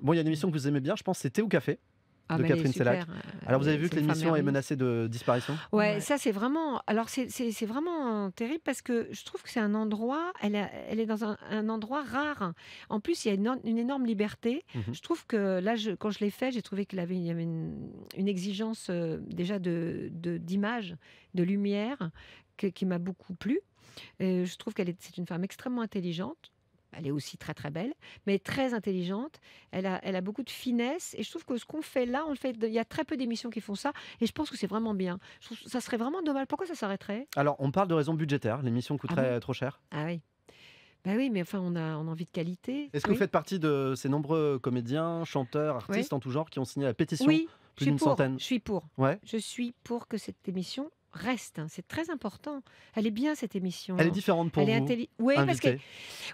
Bon, il y a une émission que vous aimez bien, je pense, c'est Thé Café de ah, Catherine Sellac. Euh, alors vous avez vu que l'émission est menacée de disparition ouais, ça c'est vraiment. Alors c'est vraiment terrible parce que je trouve que c'est un endroit. Elle, elle est dans un, endroit rare. En plus, il y a une, énorme liberté. Mhm. Je trouve que là, quand je l'ai fait, j'ai trouvé qu'il avait, y avait une, exigence euh, déjà de d'image, de, lumière, qui m'a beaucoup plu. je trouve qu'elle est, c'est une femme extrêmement intelligente elle est aussi très très belle, mais très intelligente. Elle a, elle a beaucoup de finesse et je trouve que ce qu'on fait là, on le fait. Il y a très peu d'émissions qui font ça et je pense que c'est vraiment bien. ça serait vraiment dommage. Pourquoi ça s'arrêterait Alors, on parle de raisons budgétaires. L'émission coûterait ah trop cher. Ah oui. Ben oui, mais enfin, on a, on a envie de qualité. Est-ce que vous faites partie de ces nombreux comédiens, chanteurs, artistes en tout genre qui ont signé la pétition oui. Plus je suis Centaine. Je suis pour. Ouais. Je suis pour que cette émission reste. Hein. C'est très important. Elle est bien cette émission. Elle est différente pour Elle oui,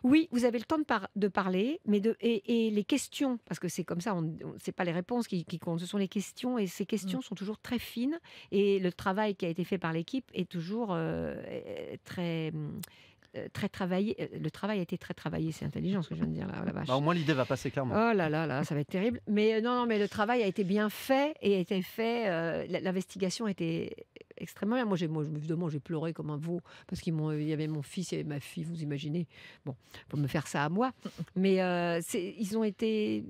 oui, vous avez le temps de, parler, mais et, les questions, parce que c'est comme ça, on, n'est c'est pas les réponses qui, comptent, ce sont les questions et ces questions mm. sont toujours très fines et le travail qui a été fait par l'équipe est toujours euh, très euh, très travaillé. Euh, le travail a été très travaillé. C'est intelligent ce que je viens de dire là. Bah, au moins l'idée va passer clairement. Oh là là là, ça va être terrible. Mais non, non, mais le travail a été bien fait et a été fait. L'investigation était été extrêmement bien. Moi, j'ai, moi, évidemment, j'ai pleuré comme un veau parce qu'il y avait mon fils et ma fille, vous imaginez. Bon, pour me faire ça à moi. Mais euh, ils ont été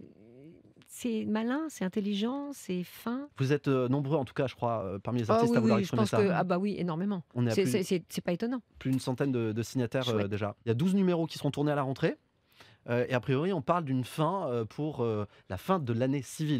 c'est malin, c'est intelligent, c'est fin. Vous êtes euh, nombreux, en tout cas, je crois, euh, parmi les ah artistes à vouloir oui, je pense ça. Que, ah bah oui, énormément. c'est, pas étonnant. Plus d'une centaine de, signataires déjà. Il y a 12 numéros qui seront tournés à la rentrée. et a priori, on parle d'une fin pour la fin de l'année civile.